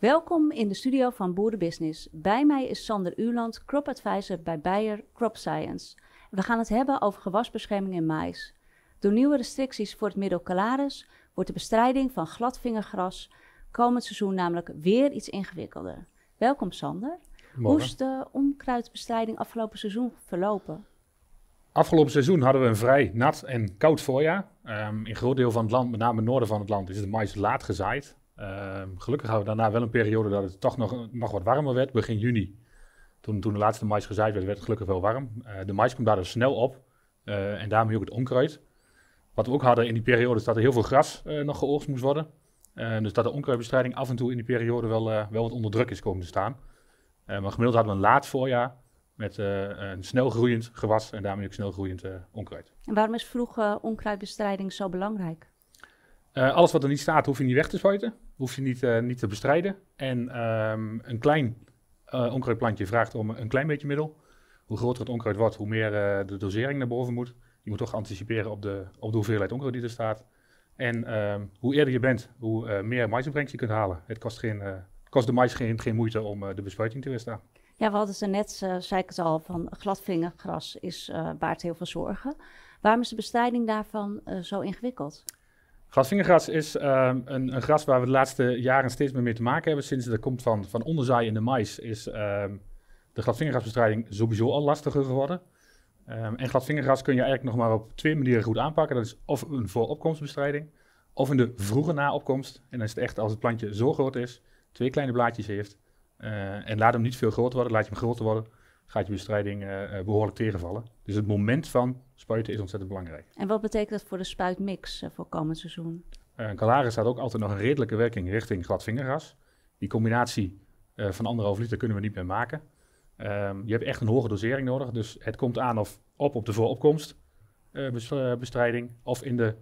Welkom in de studio van Boerenbusiness. Bij mij is Sander Uland, crop advisor bij Bayer Crop Science. We gaan het hebben over gewasbescherming in maïs. Door nieuwe restricties voor het middel Calaris wordt de bestrijding van gladvingergras komend seizoen namelijk weer iets ingewikkelder. Welkom Sander. Hoe is de onkruidbestrijding afgelopen seizoen verlopen? Afgelopen seizoen hadden we een vrij nat en koud voorjaar. Ehm, in groot deel van het land, met name het noorden van het land, is de mais laat gezaaid. Ehm, gelukkig hadden we daarna wel een periode dat het toch nog, nog wat warmer werd, begin juni. Toen, toen de laatste mais gezaaid werd, werd het gelukkig wel warm. Eh, de mais komt dus snel op eh, en daarmee ook het onkruid. Wat we ook hadden in die periode is dat er heel veel gras eh, nog geoogst moest worden. dus dat de onkruidbestrijding af en toe in die periode wel, wel wat onder druk is komen te staan. maar gemiddeld hadden we een laat voorjaar met een snel groeiend gewas en daarmee ook snel groeiend onkruid. En waarom is vroege onkruidbestrijding zo belangrijk? Eh, alles wat er niet staat, hoef je niet weg te spuiten. Hoef je niet, eh, niet te bestrijden. En ehm, een klein eh, onkruidplantje vraagt om een klein beetje middel. Hoe groter het onkruid wordt, hoe meer de dosering naar boven moet. Je moet toch anticiperen op de, op de hoeveelheid onkruid die er staat. En ehm, hoe eerder je bent, hoe meer maïsopbrengst je kunt halen. Het kost, geen, kost de maïs geen, geen moeite om de bespuiting te weerstaan. Ja, we hadden het net, uh, zei ik het al, van gladvingergras is, uh, baart heel veel zorgen. Waarom is de bestrijding daarvan zo ingewikkeld? Grasvingergras is ehm, een, een, gras waar we de laatste jaren steeds meer mee te maken hebben. Sinds het komt van, van onderzaai in de mais is ehm, de glasvingergrasbestrijding sowieso al lastiger geworden. Ehm, en gladvingergras kun je eigenlijk nog maar op twee manieren goed aanpakken. Dat is of een vooropkomstbestrijding, of in de vroege naopkomst. En dan is het echt als het plantje zo groot is, twee kleine blaadjes heeft, eh, en laat hem niet veel groter worden, laat je hem groter worden, gaat je bestrijding eh, eh, behoorlijk tegenvallen. Dus het moment van spuiten is ontzettend belangrijk. En wat betekent dat voor de spuitmix eh, voor komend seizoen? Uh, Calare staat ook altijd nog een redelijke werking richting glad Die combinatie van anderhalf liter kunnen we niet meer maken. Ehm, je hebt echt een hoge dosering nodig. Dus het komt aan of op op de vooropkomst bestrijding of in de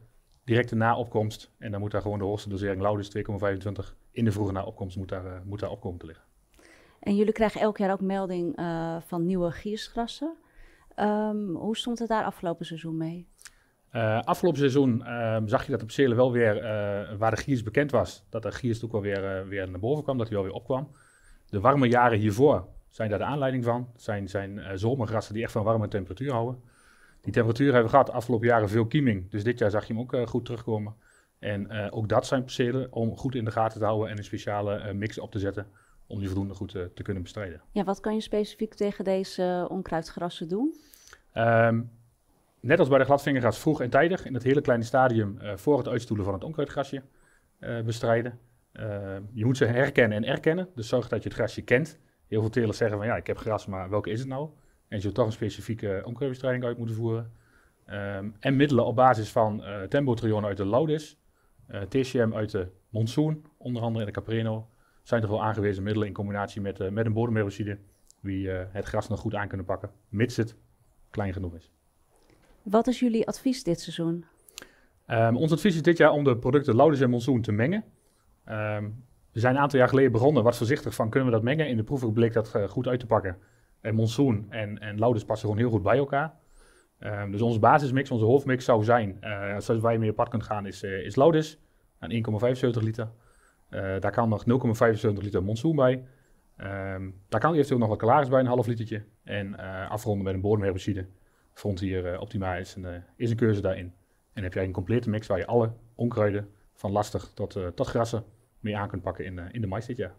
directe naopkomst. En dan moet daar gewoon de hoogste dosering, Laudis 2,25, in de vroege naopkomst moet daar, moet daar te liggen. En jullie krijgen elk jaar ook melding eh, van nieuwe giersgrassen. Ehm, hoe stond het daar afgelopen seizoen mee? Eh, afgelopen seizoen ehm, zag je dat op percelen wel weer, eh, waar de giers bekend was, dat de giers ook wel weer, weer naar boven kwam, dat hij alweer weer opkwam. De warme jaren hiervoor zijn daar de aanleiding van. Zijn, zijn zomergrassen die echt van warme temperatuur houden. Die temperatuur hebben we gehad afgelopen jaren veel kieming, dus dit jaar zag je hem ook goed terugkomen. En ook dat zijn percelen om goed in de gaten te houden en een speciale mix op te zetten om die voldoende goed eh, te kunnen bestrijden. Ja, wat kan je specifiek tegen deze eh, onkruidgrassen doen? Ehm, net als bij de gladvingergras vroeg en tijdig, in het hele kleine stadium eh, voor het uitstoelen van het onkruidgrasje bestrijden. Ehm, je moet ze herkennen en erkennen, dus zorg dat je het grasje kent. Heel veel telers zeggen van ja, ik heb gras, maar welke is het nou? En je zult toch een specifieke onkruidbestrijding uit moeten voeren. Ehm, en middelen op basis van uh, tembotrion uit de Laudis, TCM uit de Monsoon, onder andere in de Capreno, zijn toch wel aangewezen middelen in combinatie met, eh, met een bodemherbicide die eh, het gras nog goed aan kunnen pakken, mits het klein genoeg is. Wat is jullie advies dit seizoen? Ehm, ons advies is dit jaar om de producten Laudis en Monsoon te mengen. Ehm, we zijn een aantal jaar geleden begonnen, wat voorzichtig van kunnen we dat mengen. In de proef bleek dat eh, goed uit te pakken. En Monsoon en, en passen gewoon heel goed bij elkaar. Ehm, dus onze basismix, onze hoofdmix zou zijn, uh, zoals waar je mee apart kunt gaan, is, uh, is Laudis aan 1,75 liter. Eh, daar kan nog 0,75 liter monsoon bij. Ehm, daar kan eventueel nog wat kalaris bij, een half litertje. En eh, afronden met een bodemherbicide. Vond hier eh, optimaal is een, is een keuze daarin. En heb jij een complete mix waar je alle onkruiden, van lastig tot, tot grassen, mee aan kunt pakken in, in de mais dit jaar.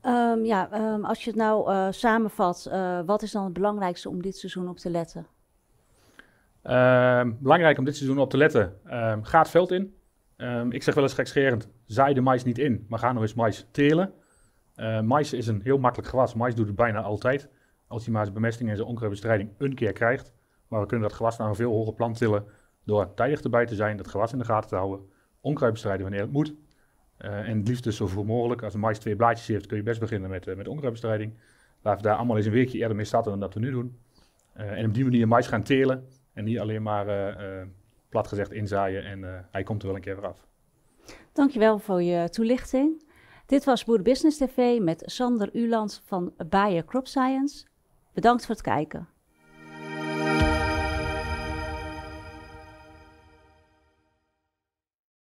Ehm, ja, ehm, als je het nou samenvat, wat is dan het belangrijkste om dit seizoen op te letten? belangrijk om dit seizoen op te letten, gaat het veld in. Ehm, ik zeg wel eens gekscherend, zaai de mais niet in, maar ga nog eens mais telen. Uh, mais is een heel makkelijk gewas. Mais doet het bijna altijd. Als hij maar zijn bemesting en zijn onkruidbestrijding een keer krijgt. Maar we kunnen dat gewas naar nou een veel hoger plant tillen door tijdig erbij te zijn, dat gewas in de gaten te houden, onkruidbestrijding wanneer het moet. Eh, en het liefst dus vroeg mogelijk. Als een mais twee blaadjes heeft, kun je best beginnen met, eh, met onkruidbestrijding. Laten we daar allemaal eens een weekje eerder mee starten dan dat we nu doen. Eh, en op die manier mais gaan telen en niet alleen maar plat gezegd inzaaien en eh, hij komt er wel een keer weer af. Dankjewel voor je toelichting. Dit was Boer Business TV met Sander Uland van Bayer Crop Science. Bedankt voor het kijken.